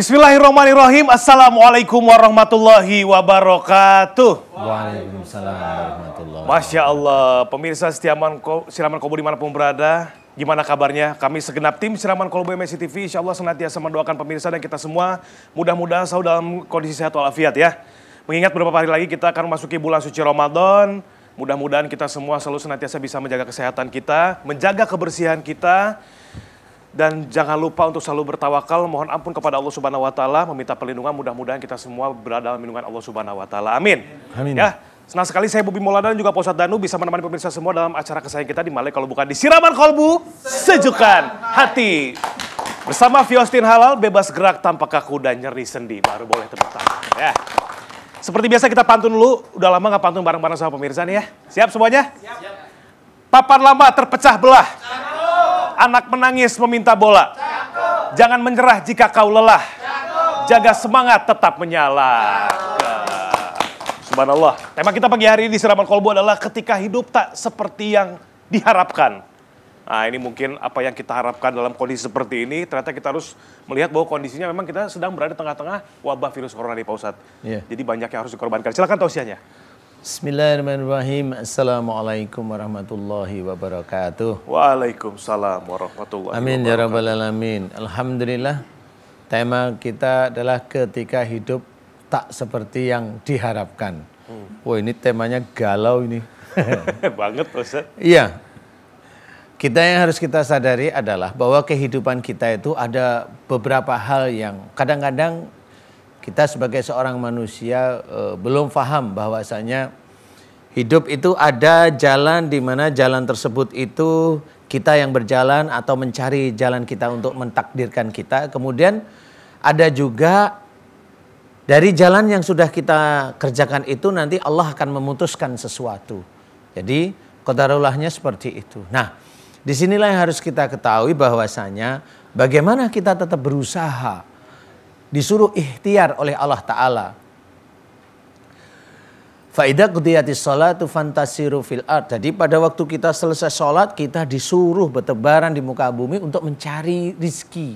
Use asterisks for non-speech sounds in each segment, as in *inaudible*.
Bismillahirrahmanirrahim. Assalamualaikum warahmatullahi wabarakatuh. Waalaikumsalam warahmatullahi wabarakatuh. Masya Allah. Pemirsa Setiaman Siraman Kobo dimanapun berada, Gimana kabarnya? Kami segenap tim Siraman Kolbu MSC TV insya Allah senantiasa mendoakan pemirsa dan kita semua mudah-mudahan selalu dalam kondisi sehat walafiat ya. Mengingat beberapa hari lagi kita akan memasuki bulan suci Ramadan. Mudah-mudahan kita semua selalu senantiasa bisa menjaga kesehatan kita, menjaga kebersihan kita, dan jangan lupa untuk selalu bertawakal, mohon ampun kepada Allah Subhanahu wa taala, meminta perlindungan mudah-mudahan kita semua berada dalam lindungan Allah Subhanahu wa taala. Amin. Amin. Ya. Senang sekali saya Bobi Maulana dan juga Posat Danu bisa menemani pemirsa semua dalam acara kesayangan kita di Malay kalau bukan di Siraman Kolbu, Sejukkan Hati. Bersama Fiostin Halal, bebas gerak tanpa kaku dan nyeri sendi. Baru boleh tepuk tangan. Ya. Seperti biasa kita pantun dulu, udah lama nggak pantun bareng-bareng sama pemirsa nih ya. Siap semuanya? Siap. Papan lama terpecah belah anak menangis meminta bola. Jangan menyerah jika kau lelah. Jaga semangat tetap menyala. Subhanallah. Tema kita pagi hari ini di Siraman Kolbu adalah ketika hidup tak seperti yang diharapkan. Nah ini mungkin apa yang kita harapkan dalam kondisi seperti ini, ternyata kita harus melihat bahwa kondisinya memang kita sedang berada di tengah-tengah wabah virus corona nih Pak Ustadz. Yeah. Jadi banyak yang harus dikorbankan. Silahkan tausiahnya. Bismillahirrahmanirrahim. Assalamualaikum warahmatullahi wabarakatuh. Waalaikumsalam warahmatullahi Amin ya wabarakatuh. ya rabbal alamin. Alhamdulillah tema kita adalah ketika hidup tak seperti yang diharapkan. Hmm. Wah, ini temanya galau ini. *laughs* Banget Ustaz. Iya. Kita yang harus kita sadari adalah bahwa kehidupan kita itu ada beberapa hal yang kadang-kadang kita sebagai seorang manusia uh, belum paham bahwasanya hidup itu ada jalan di mana jalan tersebut itu kita yang berjalan atau mencari jalan kita untuk mentakdirkan kita. Kemudian ada juga dari jalan yang sudah kita kerjakan itu nanti Allah akan memutuskan sesuatu. Jadi kodarullahnya seperti itu. Nah, disinilah yang harus kita ketahui bahwasanya bagaimana kita tetap berusaha disuruh ikhtiar oleh Allah Ta'ala. Faidah kudiyatis salatu fantasiru fil art. Jadi pada waktu kita selesai sholat, kita disuruh bertebaran di muka bumi untuk mencari rizki.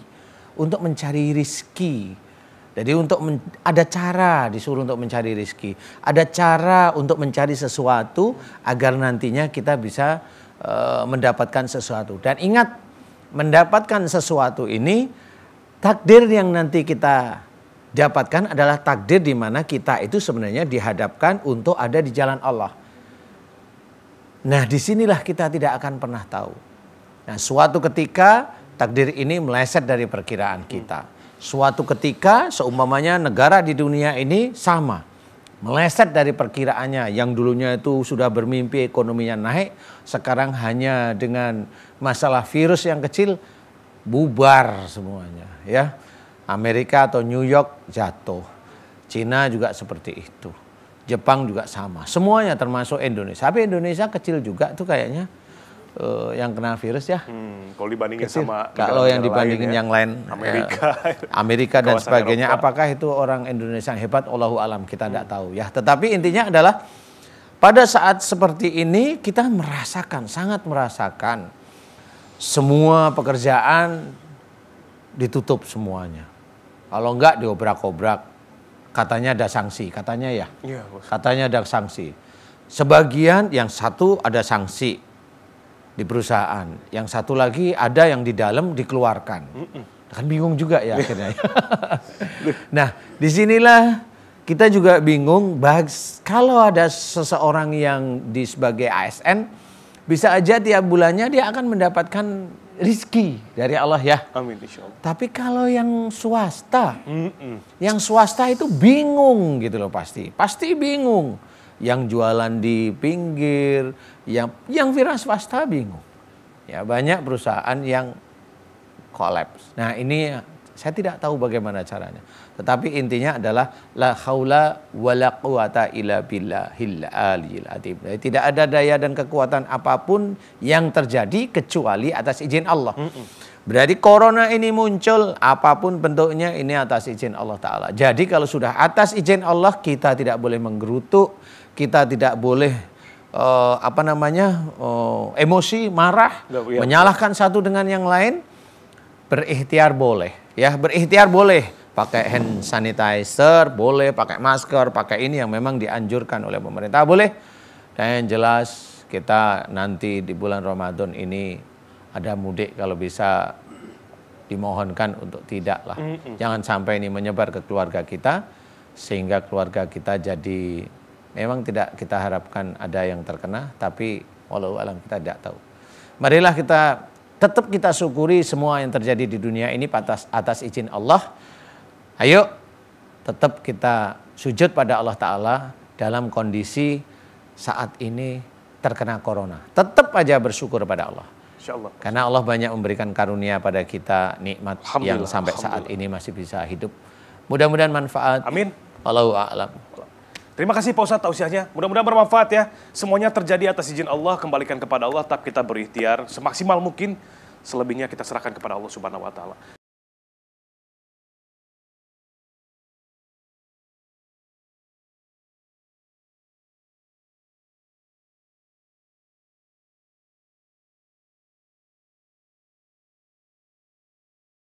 Untuk mencari rizki. Jadi untuk men, ada cara disuruh untuk mencari rizki. Ada cara untuk mencari sesuatu agar nantinya kita bisa e, mendapatkan sesuatu. Dan ingat, mendapatkan sesuatu ini Takdir yang nanti kita dapatkan adalah takdir di mana kita itu sebenarnya dihadapkan untuk ada di jalan Allah. Nah, disinilah kita tidak akan pernah tahu. Nah, suatu ketika takdir ini meleset dari perkiraan kita. Suatu ketika seumpamanya negara di dunia ini sama. Meleset dari perkiraannya yang dulunya itu sudah bermimpi ekonominya naik. Sekarang hanya dengan masalah virus yang kecil bubar semuanya ya. Amerika atau New York jatuh. Cina juga seperti itu. Jepang juga sama. Semuanya termasuk Indonesia. Tapi Indonesia kecil juga tuh kayaknya uh, yang kena virus ya. Hmm, kalau dibandingin kecil. sama kalau yang dibandingin lain, yang lain ya. Eh, Amerika, ya, *laughs* Amerika dan sebagainya. Eropa. Apakah itu orang Indonesia yang hebat? Allahu alam kita tidak hmm. tahu ya. Tetapi intinya adalah pada saat seperti ini kita merasakan sangat merasakan semua pekerjaan ditutup semuanya. Kalau enggak diobrak-obrak, katanya ada sanksi, katanya ya. Iya, katanya ada sanksi. Sebagian yang satu ada sanksi di perusahaan, yang satu lagi ada yang di dalam dikeluarkan. Kan bingung juga ya akhirnya. Iya. *laughs* nah, disinilah kita juga bingung bahas, kalau ada seseorang yang di sebagai ASN bisa aja tiap bulannya dia akan mendapatkan rizki dari Allah ya. Amin insya Allah. Tapi kalau yang swasta, Mm-mm. yang swasta itu bingung gitu loh pasti. Pasti bingung. Yang jualan di pinggir, yang yang viral swasta bingung. Ya banyak perusahaan yang kolaps. Nah ini saya tidak tahu bagaimana caranya. Tetapi intinya adalah la haula wala quwata illa billahil aliyil adib. Tidak ada daya dan kekuatan apapun yang terjadi kecuali atas izin Allah. Mm -mm. Berarti corona ini muncul apapun bentuknya ini atas izin Allah taala. Jadi kalau sudah atas izin Allah kita tidak boleh menggerutu, kita tidak boleh uh, apa namanya? Uh, emosi, marah, ya. menyalahkan satu dengan yang lain. Berikhtiar boleh Ya, berikhtiar boleh pakai hand sanitizer, boleh pakai masker, pakai ini yang memang dianjurkan oleh pemerintah, boleh. Dan yang jelas kita nanti di bulan Ramadan ini ada mudik kalau bisa dimohonkan untuk tidak lah. Mm -mm. Jangan sampai ini menyebar ke keluarga kita sehingga keluarga kita jadi memang tidak kita harapkan ada yang terkena tapi walau alam kita tidak tahu. Marilah kita tetap kita syukuri semua yang terjadi di dunia ini atas atas izin Allah. Ayo tetap kita sujud pada Allah taala dalam kondisi saat ini terkena corona. Tetap aja bersyukur pada Allah. Allah. Karena Allah banyak memberikan karunia pada kita nikmat yang sampai saat ini masih bisa hidup. Mudah-mudahan manfaat. Amin. Wallahu a'lam. Terima kasih Pak Ustadz tausiahnya. Mudah-mudahan bermanfaat ya. Semuanya terjadi atas izin Allah, kembalikan kepada Allah, tetap kita berikhtiar semaksimal mungkin. Selebihnya kita serahkan kepada Allah Subhanahu wa taala.